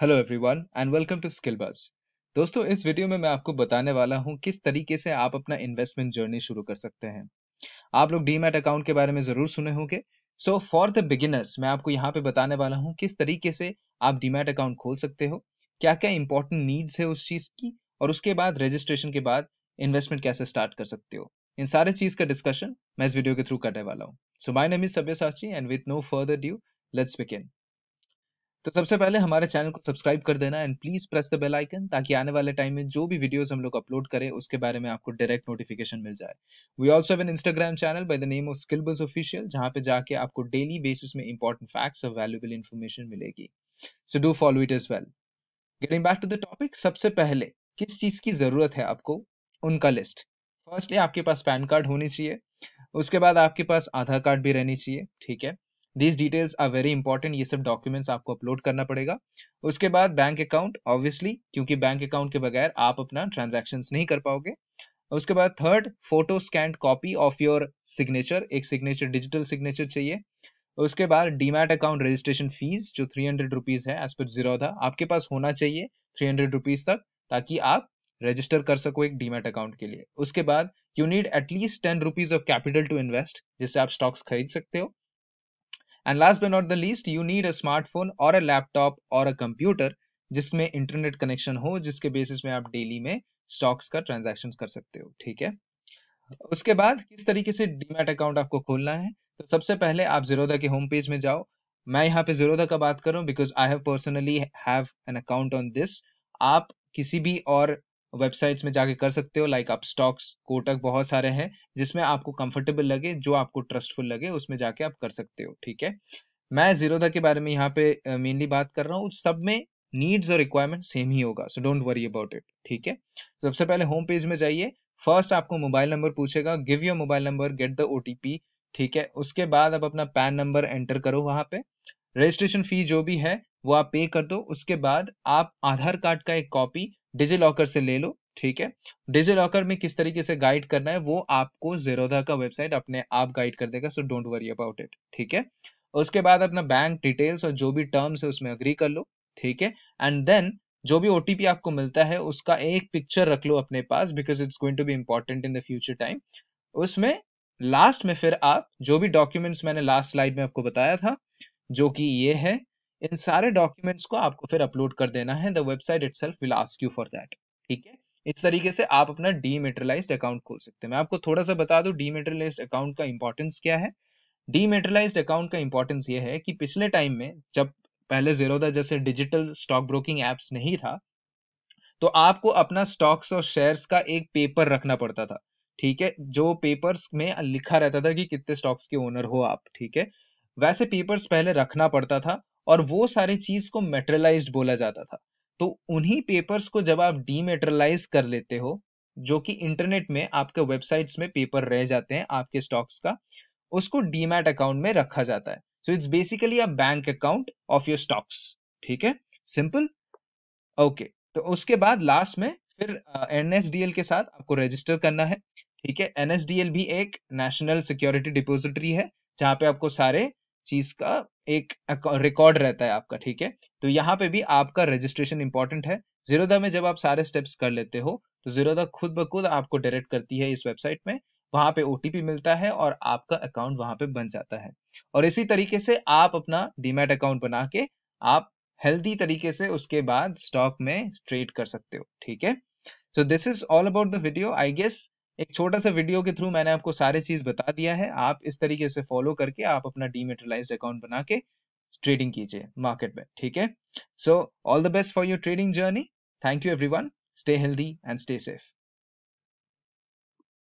Hello everyone and welcome to skill bus दोस्तों इस video में मैं आपको बताने वाला हूं किस तरीके से आप अपना इन्वेस्टमेंट जर्नी शुरू कर सकते हैं आप लोग डीमैट अकाउंट के बारे में जरूर सुने होंगे सो फॉर द बिगिनर्स मैं आपको यहाँ पे बताने वाला हूँ किस तरीके से आप डीमैट अकाउंट खोल सकते हो क्या क्या इंपॉर्टेंट नीड्स है उस चीज की और उसके बाद रजिस्ट्रेशन के बाद इन्वेस्टमेंट कैसे स्टार्ट कर सकते हो इन सारे चीज का डिस्कशन मैं इस वीडियो के थ्रू करने वाला हूँ so my name is Sabyasachi and with no further due let's begin तो सबसे पहले हमारे चैनल को सब्सक्राइब कर देना and please press the bell icon ताकि आने वाले टाइम में जो भी वीडियोस हम लोग अपलोड करें उसके बारे में आपको डायरेक्ट नोटिफिकेशन मिल जाए we also have an Instagram channel by the name of bus official जहां पे जाके आपको डेली बेसिस में इंपॉर्टेंट फैक्ट्स और वैल्यूबल इन्फॉर्मेशन मिलेगी so do follow it is well getting back to the topic सबसे पहले किस चीज की जरूरत है आपको उनका लिस्ट फर्स्टली आपके पास पैन कार्ड होनी चाहिए उसके बाद आपके पास आधार कार्ड भी रहनी चाहिए ठीक है these details are very important ये सब डॉक्यूमेंट्स आपको अपलोड करना पड़ेगा उसके बाद बैंक अकाउंट ऑब्वियसली क्योंकि बैंक अकाउंट के बगैर आप अपना ट्रांजेक्शन नहीं कर पाओगे उसके बाद third photo scanned copy of your signature एक सिग्नेचर डिजिटल सिग्नेचर चाहिए उसके बाद डीमैट अकाउंट रजिस्ट्रेशन फीस जो थ्री हंड्रेड रुपीज है एज पर था आपके पास होना चाहिए थ्री हंड्रेड रुपीज तक ताकि आप रजिस्टर कर सको एक डीमैट अकाउंट के लिए उसके बाद you need at least ten rupees of capital to invest जिससे आप स्टॉक्स खरीद सकते हो and last but not the least you need a smartphone or a laptop or a computer जिसमें इंटरनेट कनेक्शन हो जिसके बेसिस में आप डेली में स्टॉक्स का ट्रांजेक्शन कर सकते हो ठीक है उसके बाद किस तरीके से डीमैट अकाउंट आपको खोलना है तो सबसे पहले आप जीरोधा के होम पेज में जाओ मैं यहाँ पे जीरोधा का बात करूँ because I have personally have an account on this आप किसी भी और वेबसाइट्स में जाके कर सकते हो लाइक आप स्टॉक्स कोटक बहुत सारे हैं जिसमें आपको कंफर्टेबल लगे जो आपको ट्रस्टफुल लगे उसमें जाके आप कर सकते हो ठीक है मैं जीरोधा के बारे में यहाँ पे मेनली बात कर रहा हूँ सब में नीड्स और रिक्वायरमेंट सेम ही होगा so don't worry about it ठीक है तो सबसे पहले होम पेज में जाइए फर्स्ट आपको मोबाइल नंबर पूछेगा give your mobile number get the O ठीक है उसके बाद आप अपना पैन नंबर एंटर करो वहाँ पे रजिस्ट्रेशन फी जो भी है वो आप पे कर दो उसके बाद आप आधार कार्ड का एक कॉपी डिजी लॉकर से ले लो ठीक है डिजी लॉकर में किस तरीके से गाइड करना है वो आपको जेरोधा का वेबसाइट अपने आप गाइड कर देगा so don't worry about it ठीक है उसके बाद अपना बैंक डिटेल्स और जो भी टर्म्स है उसमें अग्री कर लो ठीक है एंड देन जो भी ओटीपी आपको मिलता है उसका एक पिक्चर रख लो अपने पास because it's going to be important in the future time उसमें लास्ट में फिर आप जो भी डॉक्यूमेंट्स मैंने लास्ट स्लाइड में आपको बताया था जो कि ये है इन सारे डॉक्यूमेंट्स को आपको फिर अपलोड कर देना है the website itself will ask you for that ठीक है इस तरीके से आप अपना डीमेटरलाइज अकाउंट खोल सकते हैं मैं आपको थोड़ा सा बता दूं डीमेटरलाइज अकाउंट का इंपॉर्टेंस क्या है डीमेटरलाइज अकाउंट का इंपॉर्टेंस ये है कि पिछले टाइम में जब पहले जीरोदा जैसे डिजिटल स्टॉक ब्रोकिंग एप्स नहीं था तो आपको अपना स्टॉक्स और शेयर्स का एक पेपर रखना पड़ता था ठीक है जो पेपर्स में लिखा रहता था कि कितने स्टॉक्स के ओनर हो आप ठीक है वैसे पेपर्स पहले रखना पड़ता था और वो सारे चीज को मेटरलाइज बोला जाता था तो उन्हीं पेपर्स को जब आप डीमेटरलाइज कर लेते हो जो कि इंटरनेट में आपके वेबसाइट्स में पेपर रह जाते हैं आपके स्टॉक्स का उसको डीमैट अकाउंट में रखा जाता है so it's basically a bank account of your stocks ठीक है सिंपल ओके okay. तो उसके बाद लास्ट में फिर एनएसडीएल uh, के साथ आपको रजिस्टर करना है ठीक है एनएसडीएल भी एक नेशनल सिक्योरिटी डिपोजिटरी है जहां पे आपको सारे चीज का एक रिकॉर्ड रहता है आपका ठीक है तो यहाँ पे भी आपका रजिस्ट्रेशन इंपॉर्टेंट है जीरोदा में जब आप सारे स्टेप्स कर लेते हो तो जीरोदा खुद ब खुद आपको डायरेक्ट करती है इस वेबसाइट में वहां पे ओटीपी मिलता है और आपका अकाउंट वहां पे बन जाता है और इसी तरीके से आप अपना डीमेट अकाउंट बना के आप हेल्दी तरीके से उसके बाद स्टॉक में ट्रेड कर सकते हो ठीक है so this is all about the video I guess एक छोटा सा वीडियो के थ्रू मैंने आपको सारे चीज बता दिया है आप इस तरीके से फॉलो करके आप अपना डीमेटरलाइज अकाउंट बना के ट्रेडिंग कीजिए मार्केट में ठीक है so all the best for your trading journey thank you everyone stay healthy and stay safe